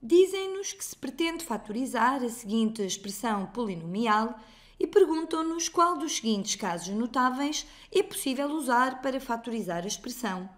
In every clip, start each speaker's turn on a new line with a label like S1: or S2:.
S1: Dizem-nos que se pretende fatorizar a seguinte expressão polinomial e perguntam-nos qual dos seguintes casos notáveis é possível usar para fatorizar a expressão.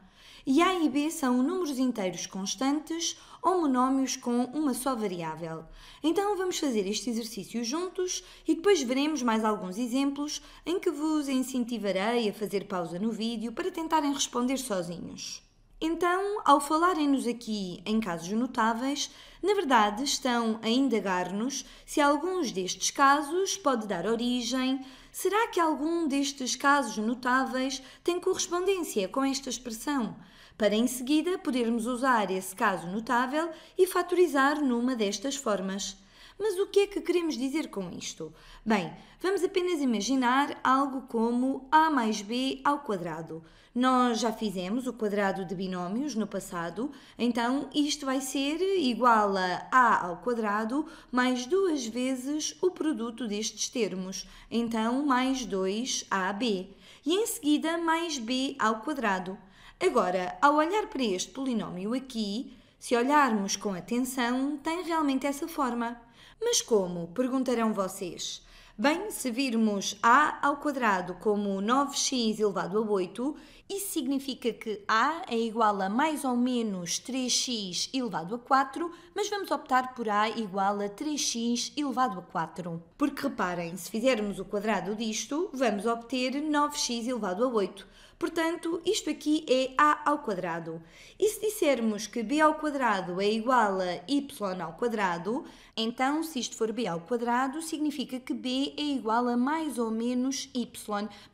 S1: E A e B são números inteiros constantes ou monómios com uma só variável. Então vamos fazer este exercício juntos e depois veremos mais alguns exemplos em que vos incentivarei a fazer pausa no vídeo para tentarem responder sozinhos. Então, ao falarem-nos aqui em casos notáveis, na verdade estão a indagar-nos se alguns destes casos pode dar origem. Será que algum destes casos notáveis tem correspondência com esta expressão? Para em seguida podermos usar esse caso notável e fatorizar numa destas formas. Mas o que é que queremos dizer com isto? Bem, vamos apenas imaginar algo como a mais b ao quadrado. Nós já fizemos o quadrado de binómios no passado, então isto vai ser igual a a ao quadrado mais duas vezes o produto destes termos, então mais 2ab, e em seguida mais b ao quadrado. Agora, ao olhar para este polinómio aqui, se olharmos com atenção, tem realmente essa forma. Mas como? Perguntarão vocês. Bem, se virmos a ao quadrado como 9x elevado a 8, isso significa que a é igual a mais ou menos 3x elevado a 4, mas vamos optar por a igual a 3x elevado a 4. Porque reparem, se fizermos o quadrado disto, vamos obter 9x elevado a 8. Portanto, isto aqui é a ao quadrado. E se dissermos que b ao quadrado é igual a y ao quadrado, então se isto for b ao quadrado, significa que b é igual a mais ou menos y,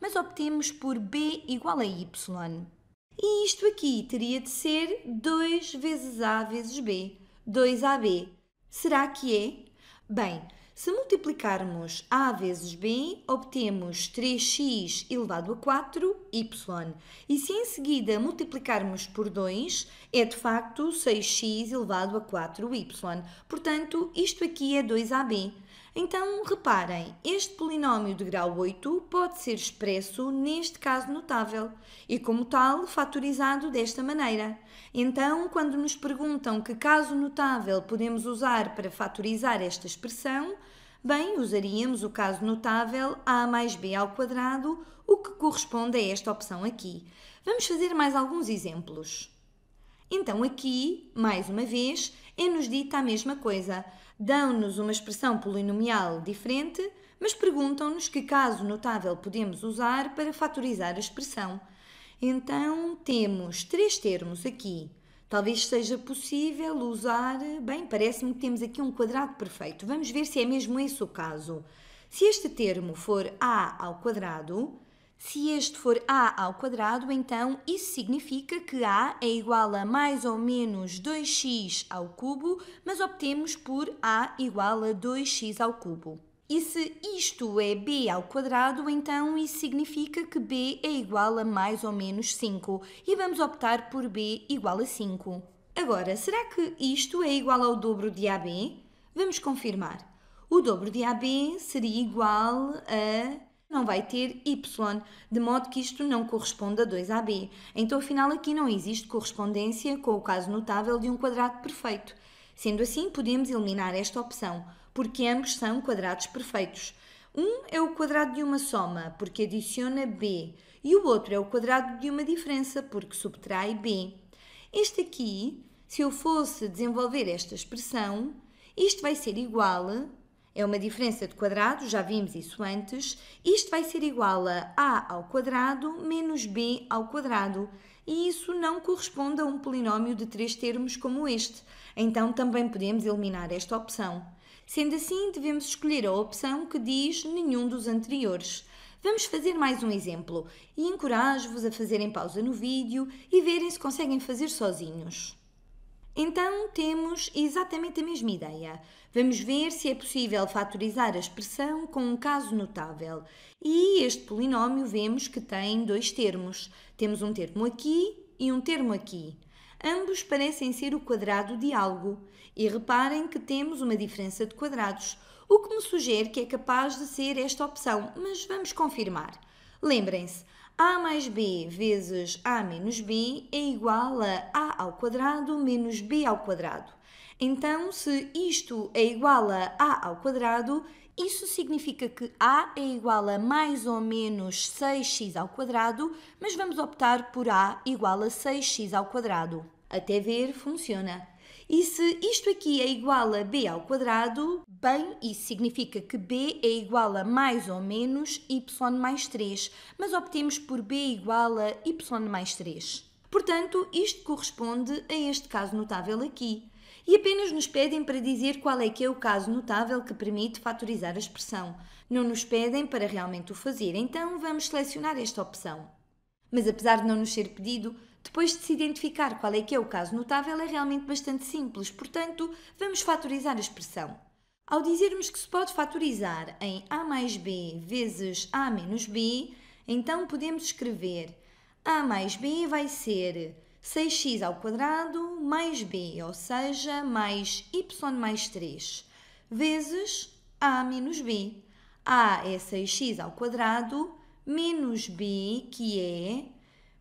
S1: mas obtemos por b igual a y. E isto aqui teria de ser 2 vezes a vezes b, 2ab. Será que é? Bem, se multiplicarmos A vezes B, obtemos 3x elevado a 4y. E se em seguida multiplicarmos por 2, é de facto 6x elevado a 4y. Portanto, isto aqui é 2AB. Então, reparem, este polinómio de grau 8 pode ser expresso neste caso notável e, como tal, fatorizado desta maneira. Então, quando nos perguntam que caso notável podemos usar para fatorizar esta expressão, bem, usaríamos o caso notável a mais b ao quadrado, o que corresponde a esta opção aqui. Vamos fazer mais alguns exemplos. Então, aqui, mais uma vez, é-nos dita a mesma coisa dão-nos uma expressão polinomial diferente, mas perguntam-nos que caso notável podemos usar para fatorizar a expressão. Então temos três termos aqui. Talvez seja possível usar. Bem, parece-me que temos aqui um quadrado perfeito. Vamos ver se é mesmo esse o caso. Se este termo for a ao quadrado, se este for a ao quadrado, então isso significa que a é igual a mais ou menos 2x ao cubo, mas obtemos por a igual a 2x ao cubo. E se isto é b ao quadrado, então isso significa que b é igual a mais ou menos 5 e vamos optar por b igual a 5. Agora, será que isto é igual ao dobro de AB? Vamos confirmar. O dobro de AB seria igual a não vai ter y, de modo que isto não corresponde a 2ab. Então, afinal, aqui não existe correspondência com o caso notável de um quadrado perfeito. Sendo assim, podemos eliminar esta opção, porque ambos são quadrados perfeitos. Um é o quadrado de uma soma, porque adiciona b, e o outro é o quadrado de uma diferença, porque subtrai b. Este aqui, se eu fosse desenvolver esta expressão, isto vai ser igual a é uma diferença de quadrado, já vimos isso antes. Isto vai ser igual a a ao quadrado menos b ao quadrado. E isso não corresponde a um polinómio de três termos como este. Então também podemos eliminar esta opção. Sendo assim, devemos escolher a opção que diz nenhum dos anteriores. Vamos fazer mais um exemplo e encorajo-vos a fazerem pausa no vídeo e verem se conseguem fazer sozinhos. Então temos exatamente a mesma ideia. Vamos ver se é possível fatorizar a expressão com um caso notável. E este polinómio vemos que tem dois termos. Temos um termo aqui e um termo aqui. Ambos parecem ser o quadrado de algo. E reparem que temos uma diferença de quadrados, o que me sugere que é capaz de ser esta opção, mas vamos confirmar. Lembrem-se, a mais b vezes a menos b é igual a a ao quadrado menos b ao quadrado. Então, se isto é igual a a ao quadrado, isso significa que a é igual a mais ou menos 6x ao quadrado, mas vamos optar por a igual a 6x ao quadrado até ver funciona. E se isto aqui é igual a b ao quadrado, bem, isso significa que b é igual a mais ou menos y mais 3, mas obtemos por b igual a y mais 3. Portanto, isto corresponde a este caso notável aqui. E apenas nos pedem para dizer qual é que é o caso notável que permite fatorizar a expressão. Não nos pedem para realmente o fazer, então vamos selecionar esta opção. Mas apesar de não nos ser pedido, depois de se identificar qual é que é o caso notável, é realmente bastante simples, portanto, vamos fatorizar a expressão. Ao dizermos que se pode fatorizar em a mais b vezes a menos b, então podemos escrever a mais b vai ser 6x ao quadrado mais b, ou seja, mais y mais 3, vezes a menos b. a é 6x ao quadrado menos b, que é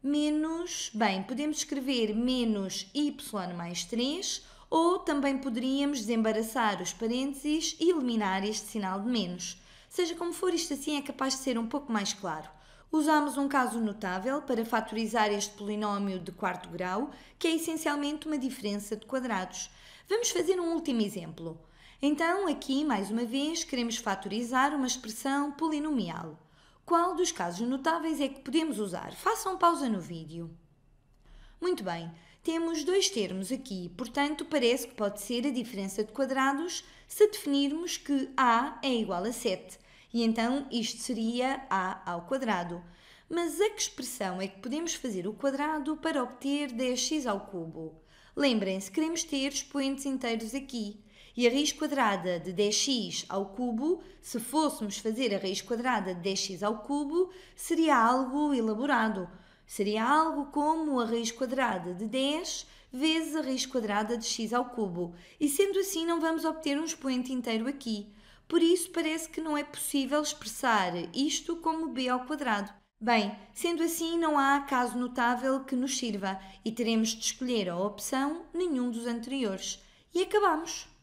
S1: menos, bem, podemos escrever menos y mais 3 ou também poderíamos desembaraçar os parênteses e eliminar este sinal de menos. Seja como for, isto assim é capaz de ser um pouco mais claro. Usámos um caso notável para fatorizar este polinómio de quarto grau, que é essencialmente uma diferença de quadrados. Vamos fazer um último exemplo. Então, aqui, mais uma vez, queremos fatorizar uma expressão polinomial qual dos casos notáveis é que podemos usar? Façam pausa no vídeo. Muito bem, temos dois termos aqui, portanto, parece que pode ser a diferença de quadrados se definirmos que a é igual a 7, e então isto seria a ao quadrado. Mas a que expressão é que podemos fazer o quadrado para obter 10x ao cubo? Lembrem-se, queremos ter expoentes inteiros aqui. E a raiz quadrada de 10x ao cubo, se fôssemos fazer a raiz quadrada de 10x ao cubo, seria algo elaborado. Seria algo como a raiz quadrada de 10 vezes a raiz quadrada de x ao cubo. E sendo assim, não vamos obter um expoente inteiro aqui. Por isso, parece que não é possível expressar isto como b ao quadrado. Bem, sendo assim, não há caso notável que nos sirva e teremos de escolher a opção nenhum dos anteriores. E acabamos!